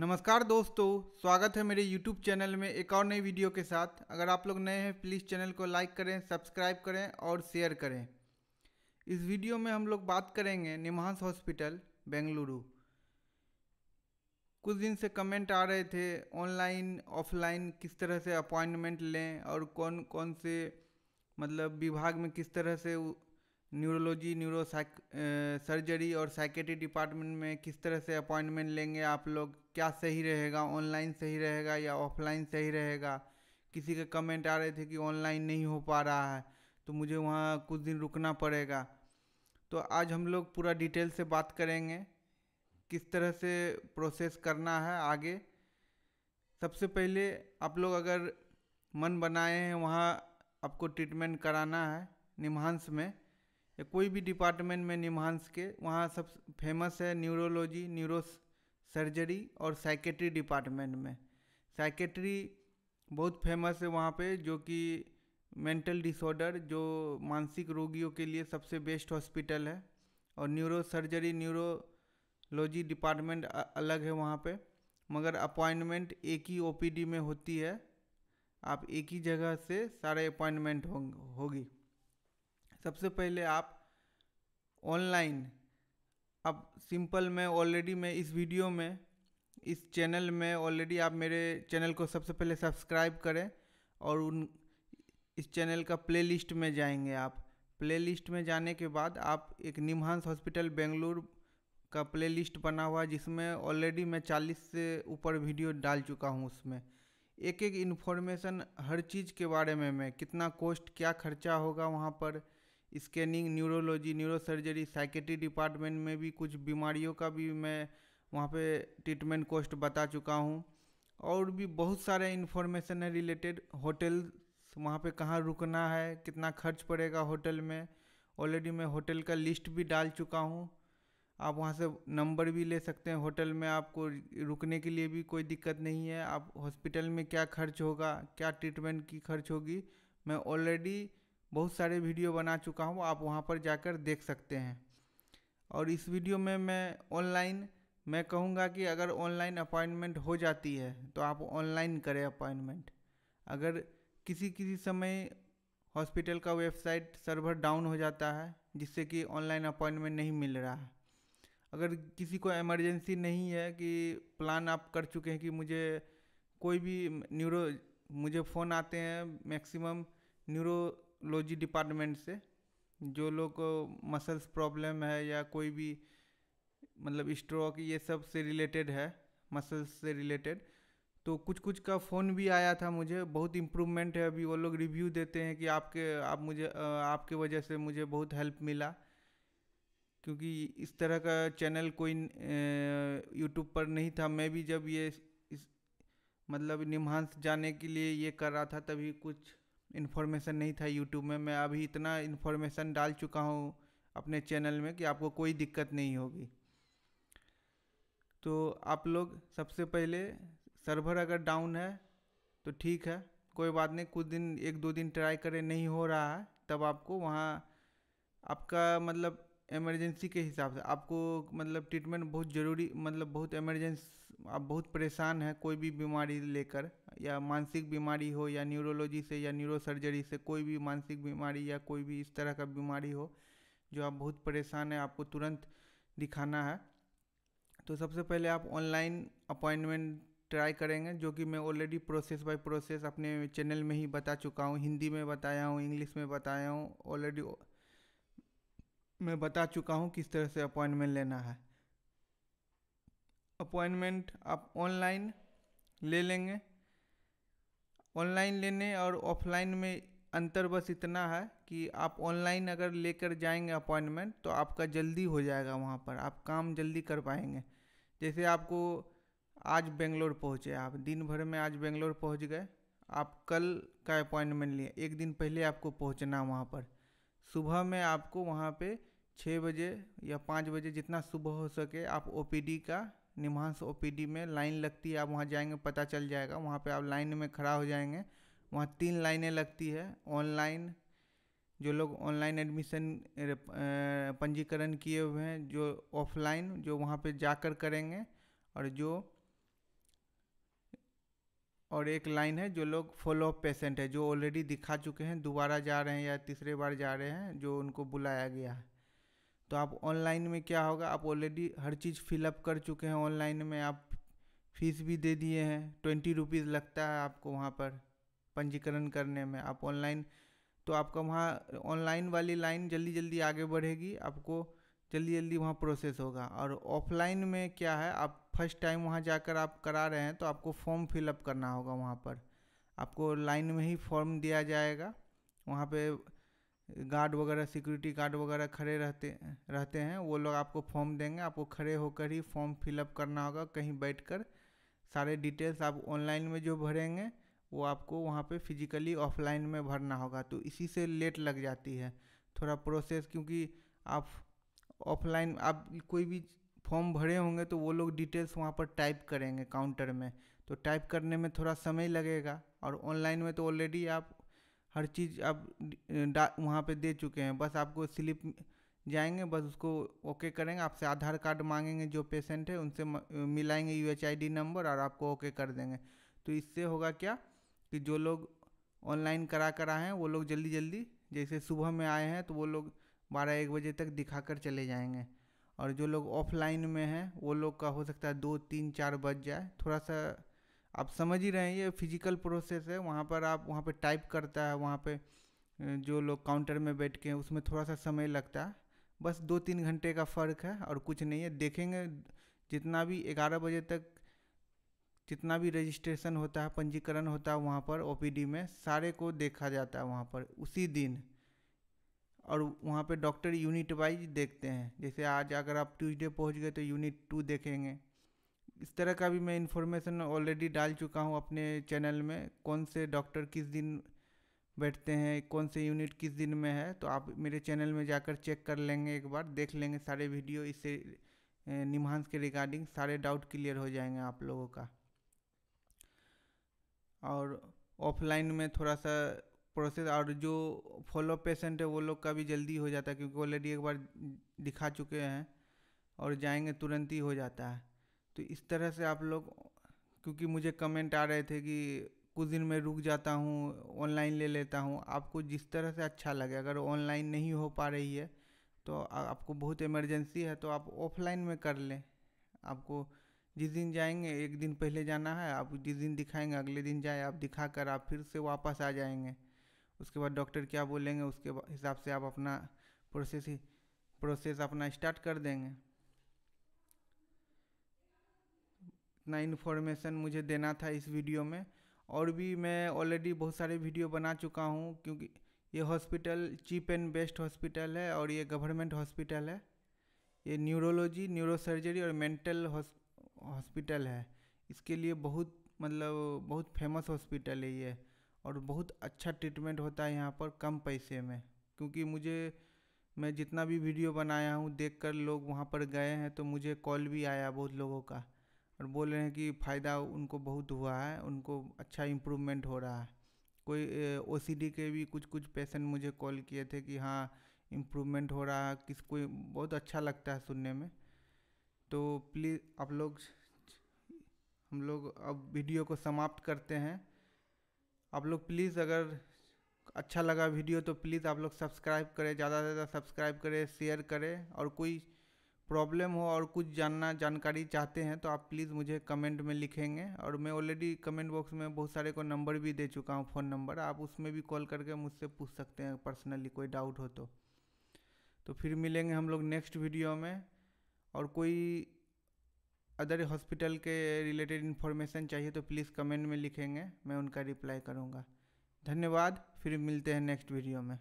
नमस्कार दोस्तों स्वागत है मेरे YouTube चैनल में एक और नई वीडियो के साथ अगर आप लोग नए हैं प्लीज़ चैनल को लाइक करें सब्सक्राइब करें और शेयर करें इस वीडियो में हम लोग बात करेंगे निमहांस हॉस्पिटल बेंगलुरु कुछ दिन से कमेंट आ रहे थे ऑनलाइन ऑफलाइन किस तरह से अपॉइंटमेंट लें और कौन कौन से मतलब विभाग में किस तरह से न्यूरोलॉजी न्यूरो सर्जरी और साइकेटी डिपार्टमेंट में किस तरह से अपॉइंटमेंट लेंगे आप लोग क्या सही रहेगा ऑनलाइन सही रहेगा या ऑफलाइन सही रहेगा किसी के कमेंट आ रहे थे कि ऑनलाइन नहीं हो पा रहा है तो मुझे वहाँ कुछ दिन रुकना पड़ेगा तो आज हम लोग पूरा डिटेल से बात करेंगे किस तरह से प्रोसेस करना है आगे सबसे पहले आप लोग अगर मन बनाए हैं वहाँ आपको ट्रीटमेंट कराना है निमहांस में या कोई भी डिपार्टमेंट में निम्हांस के वहाँ सब फेमस है न्यूरोलॉजी न्यूरो सर्जरी और साइकेट्री डिपार्टमेंट में साइकेट्री बहुत फेमस है वहाँ पे जो कि मेंटल डिसऑर्डर जो मानसिक रोगियों के लिए सबसे बेस्ट हॉस्पिटल है और न्यूरो सर्जरी न्यूरोलॉजी डिपार्टमेंट अलग है वहाँ पे मगर अपॉइंटमेंट एक ही ओपीडी में होती है आप एक ही जगह से सारे अपॉइंटमेंट होंगे होगी सबसे पहले आप ऑनलाइन अब सिंपल में ऑलरेडी मैं इस वीडियो में इस चैनल में ऑलरेडी आप मेरे चैनल को सबसे पहले सब्सक्राइब करें और उन इस चैनल का प्लेलिस्ट में जाएंगे आप प्लेलिस्ट में जाने के बाद आप एक निमहांस हॉस्पिटल बेंगलुरु का प्लेलिस्ट बना हुआ जिसमें ऑलरेडी मैं 40 से ऊपर वीडियो डाल चुका हूँ उसमें एक एक इन्फॉर्मेशन हर चीज़ के बारे में मैं कितना कॉस्ट क्या खर्चा होगा वहाँ पर scanning neurology neurosurgery psychiatry department में भी कुछ बीमारियों का भी मैं वहाँ पे ट्रीटमेंट कॉस्ट बता चुका हूँ और भी बहुत सारे इन्फॉर्मेशन है रिलेटेड होटल्स वहाँ पे कहाँ रुकना है कितना खर्च पड़ेगा होटल में ऑलरेडी मैं होटल का लिस्ट भी डाल चुका हूँ आप वहाँ से नंबर भी ले सकते हैं होटल में आपको रुकने के लिए भी कोई दिक्कत नहीं है आप हॉस्पिटल में क्या खर्च होगा क्या ट्रीटमेंट की खर्च होगी मैं ऑलरेडी बहुत सारे वीडियो बना चुका हूँ आप वहाँ पर जाकर देख सकते हैं और इस वीडियो में मैं ऑनलाइन मैं कहूँगा कि अगर ऑनलाइन अपॉइंटमेंट हो जाती है तो आप ऑनलाइन करें अपॉइंटमेंट अगर किसी किसी समय हॉस्पिटल का वेबसाइट सर्वर डाउन हो जाता है जिससे कि ऑनलाइन अपॉइंटमेंट नहीं मिल रहा है अगर किसी को इमरजेंसी नहीं है कि प्लान आप कर चुके हैं कि मुझे कोई भी न्यूरो मुझे फ़ोन आते हैं मैक्सिमम न्यूरो लोजी डिपार्टमेंट से जो लोग को मसल्स प्रॉब्लम है या कोई भी मतलब स्ट्रोक ये सब से रिलेटेड है मसल्स से रिलेटेड तो कुछ कुछ का फ़ोन भी आया था मुझे बहुत इम्प्रूवमेंट है अभी वो लोग रिव्यू देते हैं कि आपके आप मुझे आपके वजह से मुझे बहुत हेल्प मिला क्योंकि इस तरह का चैनल कोई यूट्यूब पर नहीं था मैं भी जब ये इस, मतलब निम्हांस जाने के लिए ये कर रहा था तभी कुछ इन्फॉर्मेशन नहीं था यूट्यूब में मैं अभी इतना इन्फॉर्मेशन डाल चुका हूँ अपने चैनल में कि आपको कोई दिक्कत नहीं होगी तो आप लोग सबसे पहले सर्वर अगर डाउन है तो ठीक है कोई बात नहीं कुछ दिन एक दो दिन ट्राई करें नहीं हो रहा है तब आपको वहाँ आपका मतलब इमरजेंसी के हिसाब से आपको मतलब ट्रीटमेंट बहुत ज़रूरी मतलब बहुत इमरजेंस आप बहुत परेशान है कोई भी बीमारी लेकर या मानसिक बीमारी हो या न्यूरोलॉजी से या न्यूरोसर्जरी से कोई भी मानसिक बीमारी या कोई भी इस तरह का बीमारी हो जो आप बहुत परेशान है आपको तुरंत दिखाना है तो सबसे पहले आप ऑनलाइन अपॉइंटमेंट ट्राई करेंगे जो कि मैं ऑलरेडी प्रोसेस बाय प्रोसेस अपने चैनल में ही बता चुका हूँ हिंदी में बताया हूँ इंग्लिश में बताया हूँ ऑलरेडी मैं बता चुका हूँ किस तरह से अपॉइंटमेंट लेना है अपॉइंटमेंट आप ऑनलाइन ले लेंगे ऑनलाइन लेने और ऑफलाइन में अंतर बस इतना है कि आप ऑनलाइन अगर लेकर जाएंगे अपॉइंटमेंट तो आपका जल्दी हो जाएगा वहाँ पर आप काम जल्दी कर पाएंगे जैसे आपको आज बेंगलोर पहुँचे आप दिन भर में आज बेंगलोर पहुँच गए आप कल का अपॉइंटमेंट लिए एक दिन पहले आपको पहुँचना वहाँ पर सुबह में आपको वहाँ पे छः बजे या पाँच बजे जितना सुबह हो सके आप ओ का निमांस ओपीडी में लाइन लगती है आप वहाँ जाएंगे पता चल जाएगा वहाँ पे आप लाइन में खड़ा हो जाएंगे वहाँ तीन लाइनें लगती है ऑनलाइन जो लोग ऑनलाइन एडमिशन पंजीकरण किए हुए हैं जो ऑफलाइन जो वहाँ पे जाकर करेंगे और जो और एक लाइन है जो लोग फॉलो अप पेशेंट है जो ऑलरेडी दिखा चुके हैं दोबारा जा रहे हैं या तीसरे बार जा रहे हैं जो उनको बुलाया गया है तो आप ऑनलाइन में क्या होगा आप ऑलरेडी हर चीज़ फिलअप कर चुके हैं ऑनलाइन में आप फीस भी दे दिए हैं ट्वेंटी रुपीज़ लगता है आपको वहाँ पर पंजीकरण करने में आप ऑनलाइन तो आपका वहाँ ऑनलाइन वाली लाइन जल्दी जल्दी आगे बढ़ेगी आपको जल्दी जल्दी वहाँ प्रोसेस होगा और ऑफलाइन में क्या है आप फर्स्ट टाइम वहाँ जाकर आप करा रहे हैं तो आपको फॉर्म फिलअप करना होगा वहाँ पर आपको लाइन में ही फॉर्म दिया जाएगा वहाँ पे गार्ड वगैरह सिक्योरिटी गार्ड वगैरह खड़े रहते रहते हैं वो लोग आपको फॉर्म देंगे आपको खड़े होकर ही फॉर्म फिलअप करना होगा कहीं बैठकर सारे डिटेल्स आप ऑनलाइन में जो भरेंगे वो आपको वहाँ पे फिजिकली ऑफलाइन में भरना होगा तो इसी से लेट लग जाती है थोड़ा प्रोसेस क्योंकि आप ऑफलाइन आप कोई भी फॉर्म भरे होंगे तो वो लोग डिटेल्स वहाँ पर टाइप करेंगे काउंटर में तो टाइप करने में थोड़ा समय लगेगा और ऑनलाइन में तो ऑलरेडी आप हर चीज़ आप वहाँ पे दे चुके हैं बस आपको स्लिप जाएंगे बस उसको ओके करेंगे आपसे आधार कार्ड मांगेंगे जो पेशेंट है उनसे मिलाएंगे यू एच नंबर और आपको ओके कर देंगे तो इससे होगा क्या कि जो लोग ऑनलाइन करा कर आए हैं वो लोग जल्दी जल्दी जैसे सुबह में आए हैं तो वो लोग बारह एक बजे तक दिखा कर चले जाएंगे और जो लोग ऑफलाइन में हैं वो लोग का हो सकता है दो तीन चार बज जाए थोड़ा सा आप समझ ही रहे हैं ये फिजिकल प्रोसेस है वहाँ पर आप वहाँ पर टाइप करता है वहाँ पर जो लोग काउंटर में बैठ के हैं उसमें थोड़ा सा समय लगता है बस दो तीन घंटे का फ़र्क है और कुछ नहीं है देखेंगे जितना भी ग्यारह बजे तक जितना भी रजिस्ट्रेशन होता है पंजीकरण होता है वहाँ पर ओपीडी में सारे को देखा जाता है वहाँ पर उसी दिन और वहाँ पे डॉक्टर यूनिट वाइज देखते हैं जैसे आज अगर आप ट्यूसडे पहुँच गए तो यूनिट टू देखेंगे इस तरह का भी मैं इन्फॉर्मेशन ऑलरेडी डाल चुका हूँ अपने चैनल में कौन से डॉक्टर किस दिन बैठते हैं कौन से यूनिट किस दिन में है तो आप मेरे चैनल में जाकर चेक कर लेंगे एक बार देख लेंगे सारे वीडियो इससे निम्हांस के रिगार्डिंग सारे डाउट क्लियर हो जाएंगे आप लोगों का और ऑफलाइन में थोड़ा सा प्रोसेस और जो फॉलो पेशेंट है वो लोग का भी जल्दी हो जाता है क्योंकि ऑलरेडी एक बार दिखा चुके हैं और जाएंगे तुरंत ही हो जाता है तो इस तरह से आप लोग क्योंकि मुझे कमेंट आ रहे थे कि कुछ दिन में रुक जाता हूँ ऑनलाइन ले लेता हूँ आपको जिस तरह से अच्छा लगे अगर ऑनलाइन नहीं हो पा रही है तो आपको बहुत इमरजेंसी है तो आप ऑफलाइन में कर लें आपको जिस दिन जाएंगे एक दिन पहले जाना है आप जिस दिन दिखाएंगे अगले दिन जाए आप दिखा कर आप फिर से वापस आ जाएंगे उसके बाद डॉक्टर क्या बोलेंगे उसके हिसाब से आप अपना प्रोसेस ही प्रोसेस अपना स्टार्ट कर देंगे इतना इन्फॉर्मेशन मुझे देना था इस वीडियो में और भी मैं ऑलरेडी बहुत सारे वीडियो बना चुका हूँ क्योंकि ये hospital cheap and best hospital है और ये गवर्नमेंट हॉस्पिटल है ये न्यूरोलॉजी न्यूरोसर्जरी और मेंटल हॉस्पिटल है इसके लिए बहुत मतलब बहुत फेमस हॉस्पिटल है ये और बहुत अच्छा ट्रीटमेंट होता है यहाँ पर कम पैसे में क्योंकि मुझे मैं जितना भी वीडियो बनाया हूँ देखकर लोग वहाँ पर गए हैं तो मुझे कॉल भी आया बहुत लोगों का और बोल रहे हैं कि फ़ायदा उनको बहुत हुआ है उनको अच्छा इम्प्रूवमेंट हो रहा है कोई ओ के भी कुछ कुछ पेशेंट मुझे कॉल किए थे कि हाँ इम्प्रूवमेंट हो रहा है किस कोई बहुत अच्छा लगता है सुनने में तो प्लीज़ आप लोग हम लोग अब वीडियो को समाप्त करते हैं आप लोग प्लीज़ अगर अच्छा लगा वीडियो तो प्लीज़ आप लोग सब्सक्राइब करें ज़्यादा से ज़्यादा सब्सक्राइब करें शेयर करें और कोई प्रॉब्लम हो और कुछ जानना जानकारी चाहते हैं तो आप प्लीज़ मुझे कमेंट में लिखेंगे और मैं ऑलरेडी कमेंट बॉक्स में बहुत सारे को नंबर भी दे चुका हूँ फ़ोन नंबर आप उसमें भी कॉल करके मुझसे पूछ सकते हैं पर्सनली कोई डाउट हो तो तो फिर मिलेंगे हम लोग नेक्स्ट वीडियो में और कोई अदर हॉस्पिटल के रिलेटेड इन्फॉर्मेशन चाहिए तो प्लीज़ कमेंट में लिखेंगे मैं उनका रिप्लाई करूँगा धन्यवाद फिर मिलते हैं नेक्स्ट वीडियो में